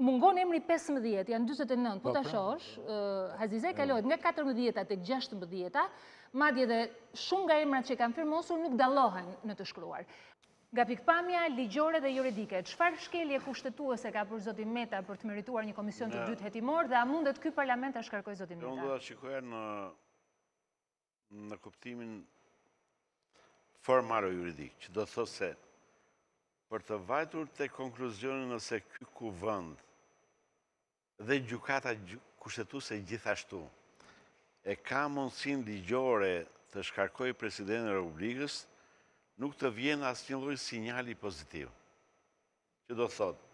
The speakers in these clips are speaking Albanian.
mungon emri 15, janë 29, po, po të pra. shosh, e po. kalohet nga 14 të 16, madje dhe shumë nga emrat që kanë firmosur nuk dalohen në të shkruar. Nga pikpamja, ligjore dhe juridike, qëfar shkelje kushtetuese ka për Zotin Meta për të merituar një komision të dytë hetimor dhe a mundet këj parlament të shkarkoj Zotin Meta? Në do të shikojë në në kuptimin formaro juridik, që do thosë those për të vajtur të konkluzionin nëse këj kuvënd dhe gjukata kushtetu se gjithashtu. E ka mundësin ligjore të shkarkoj presidenë e Republikës, nuk të vjen asë një lojë sinjali pozitiv. Që do thotë,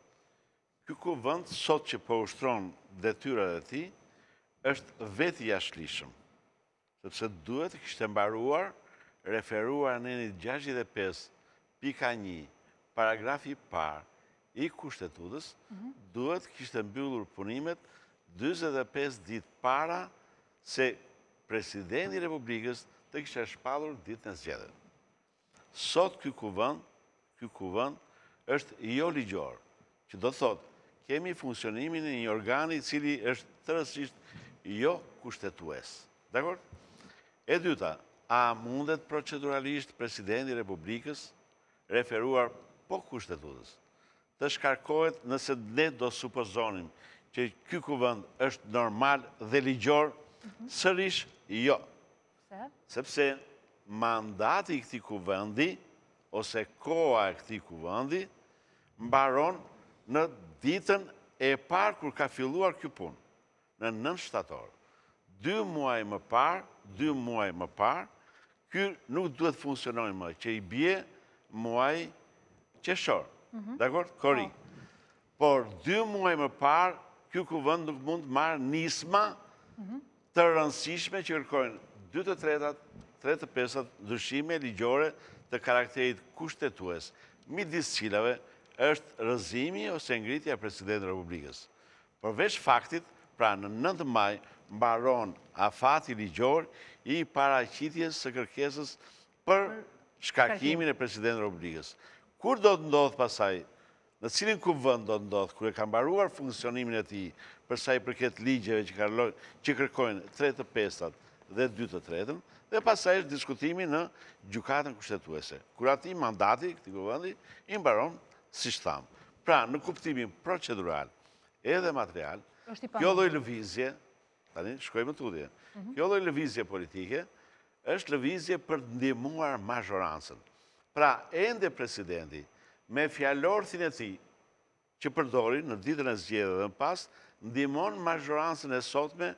kjo ku vënd sot që po ushtron dhe tyra dhe ti, është vetë i sepse duhet kështë të mbaruar referuar në një 65.1, paragrafi parë, i kushtetutës, duhet kishtë mbyllur punimet 25 dit para se presidenti Republikës të kishtë shpalur dit në zgjede. Sot kjo kuvën, kjo kuvën është jo ligjor, që do thot, kemi funksionimin një organi cili është të rësisht jo kushtetues. Dekor? E dyta, a mundet proceduralisht presidenti Republikës referuar po kushtetutës? të shkarkohet nëse ne do supozonim që kjo kuvënd është normal dhe ligjor, mhm. sërish, jo. Sepse mandati i këti kuvëndi, ose koa e këti kuvëndi, mbaron në ditën e parë kur ka filluar kjo punë, në nëmë shtatorë. Dë muaj më parë, dë muaj më parë, kjo nuk duhet funksionoj më, që i bje muaj qeshorë. Mhm. Dekord? Kori. Po. Por, dy muaj më parë, kjo kuvënd nuk mund të marë nisma mhm. të rëndësishme që kërkojnë dy të tretat, tret të pesat, dushime ligjore të karakterit kushtetues. Mi disë cilave është rëzimi ose ngritja President Republikës. Përveç faktit, pra në nëndë maj, mbaron afati ligjor i paraqitjes së kërkesës për shkakimin e President Republikës kur do të ndodhë pasaj, në cilin ku vënd do të ndodhë, kër e kam baruar funksionimin e ti, përsa i përket ligjeve që kërkojnë tretë të pestat dhe dytë të tretën, dhe pasaj është diskutimi në gjukatën kushtetuese. Kër ati mandati, këti ku i mbaron si shtamë. Pra, në kuptimin procedural edhe material, kjo dojë lëvizje, tani, shkojmë të udje, mhm. kjo dojë lëvizje politike, është lëvizje për të ndimuar majoransën. Pra, ende presidenti me fjalortin e ti që përdori në ditën e zgjede dhe në pas, ndimon majoransën e sotme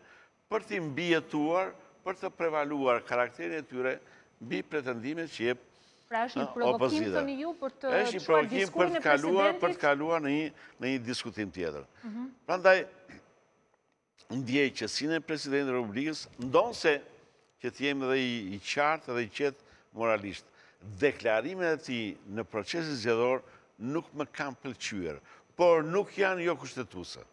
për ti mbijetuar, për të prevaluar karakterin e tyre, mbi pretendimet që je opozida. Pra, është një provokim të një ju për të qëmar diskurën e presidenti? Një provokim për të kaluar në një diskutim tjetër. Mhm. Pra, ndaj, ndjej që sinë e presidenti Republikës, rrubrikës, ndonë se që t'jemi dhe i qartë dhe i qetë moralishtë deklarimet e ti në procesin zjedhor nuk më kam pëlqyër, por nuk janë jo kushtetuse.